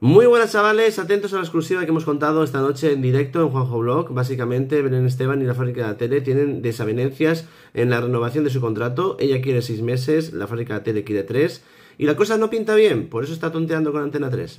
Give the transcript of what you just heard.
Muy buenas chavales, atentos a la exclusiva que hemos contado esta noche en directo en Juanjo Blog. Básicamente, Belén Esteban y la fábrica de la tele tienen desavenencias en la renovación de su contrato. Ella quiere seis meses, la fábrica de la tele quiere tres. Y la cosa no pinta bien, por eso está tonteando con Antena 3.